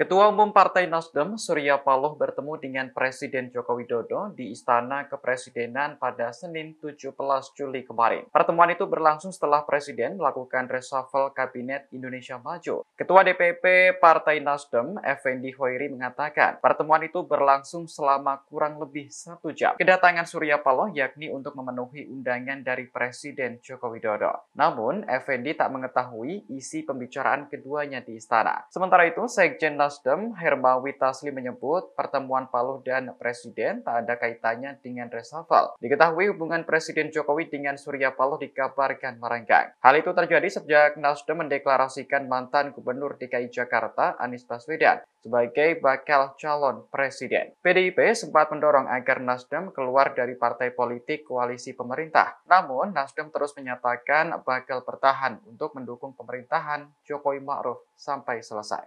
Ketua Umum Partai Nasdem Surya Paloh bertemu dengan Presiden Joko Widodo di Istana Kepresidenan pada Senin 17 Juli kemarin. Pertemuan itu berlangsung setelah Presiden melakukan reshuffle Kabinet Indonesia Maju. Ketua DPP Partai Nasdem, Effendi Hoiri mengatakan, pertemuan itu berlangsung selama kurang lebih satu jam. Kedatangan Surya Paloh yakni untuk memenuhi undangan dari Presiden Joko Widodo. Namun, Effendi tak mengetahui isi pembicaraan keduanya di istana. Sementara itu, Sekjen Nasdem Nasdem, Hermawi Tasli menyebut pertemuan Paluh dan Presiden tak ada kaitannya dengan reshuffle. Diketahui hubungan Presiden Jokowi dengan Surya Paluh dikabarkan merenggang. Hal itu terjadi sejak Nasdem mendeklarasikan mantan Gubernur DKI Jakarta Anies Baswedan sebagai bakal calon presiden. PDIP sempat mendorong agar Nasdem keluar dari partai politik koalisi pemerintah. Namun, Nasdem terus menyatakan bakal bertahan untuk mendukung pemerintahan Jokowi Ma'ruf sampai selesai.